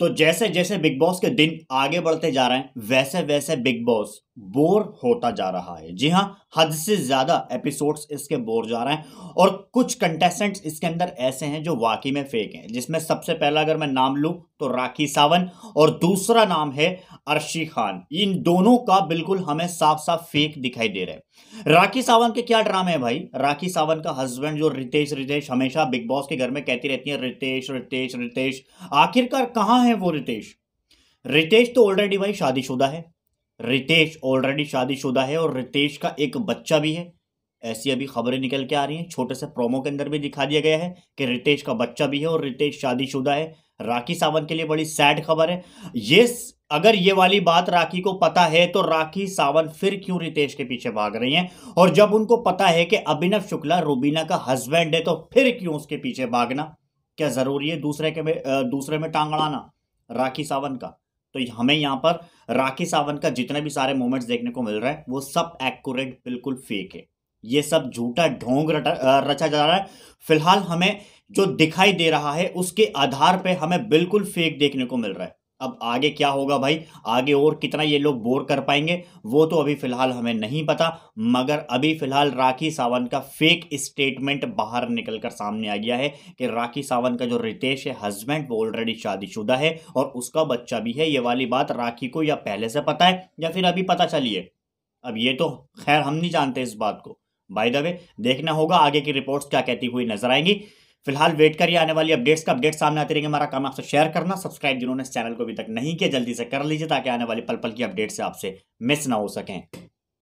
तो जैसे जैसे बिग बॉस के दिन आगे बढ़ते जा रहे हैं वैसे वैसे बिग बॉस बोर होता जा रहा है जी हाँ हद से ज़्यादा एपिसोड्स इसके बोर जा रहे हैं और कुछ कंटेस्टेंट्स इसके अंदर ऐसे हैं जो वाकई में फेक हैं जिसमें सबसे पहला अगर मैं नाम लूँ तो राखी सावन और दूसरा नाम है अर्शी खान इन दोनों का बिल्कुल हमें साफ साफ फेक दिखाई दे रहा है राखी सावंत के क्या ड्रामे है भाई राखी सावंत का हस्बैंड जो रितेश रितेश हमेशा बिग बॉस के घर में कहती रहती है रितेश रितेश रितेश आखिरकार कहां है वो रितेश रितेश तो ऑलरेडी भाई शादीशुदा है रितेश ऑलरेडी शादीशुदा है और रितेश का एक बच्चा भी है ऐसी अभी खबरें निकल के आ रही हैं छोटे से प्रोमो के अंदर भी दिखा दिया गया है कि रितेश का बच्चा भी है और रितेश शादीशुदा है राखी सावंत के लिए बड़ी सैड खबर है ये अगर ये वाली बात राखी को पता है तो राखी सावंत फिर क्यों रितेश के पीछे भाग रही हैं और जब उनको पता है कि अभिनव शुक्ला रूबीना का हस्बैंड है तो फिर क्यों उसके पीछे भागना क्या जरूरी है दूसरे के में दूसरे में टांग अड़ाना राखी सावंत का तो हमें यहां पर राखी सावंत का जितने भी सारे मोमेंट्स देखने को मिल रहे हैं वो सब एक्यूरेट बिल्कुल फेक है ये सब झूठा ढोंग रचा जा रहा है फिलहाल हमें जो दिखाई दे रहा है उसके आधार पर हमें बिल्कुल फेक देखने को मिल रहा है अब आगे क्या होगा भाई आगे और कितना ये लोग बोर कर पाएंगे वो तो अभी फिलहाल हमें नहीं पता मगर अभी फिलहाल राखी सावंत का फेक स्टेटमेंट बाहर निकल कर सामने आ गया है कि राखी सावंत का जो रितेश है हस्बैंड वो ऑलरेडी शादीशुदा है और उसका बच्चा भी है ये वाली बात राखी को या पहले से पता है या फिर अभी पता चलिए अब ये तो खैर हम नहीं जानते इस बात को बाय द वे देखना होगा आगे की रिपोर्ट्स क्या कहती हुई नजर आएंगी फिलहाल वेट करिए आने वाली अपडेट्स का अपडेट सामने आते रहेंगे हमारा काम आपसे शेयर करना सब्सक्राइब जिन्होंने इस चैनल को अभी तक नहीं किया जल्दी से कर लीजिए ताकि आने वाली पल पल की अपडेट्स से आपसे मिस ना हो सकें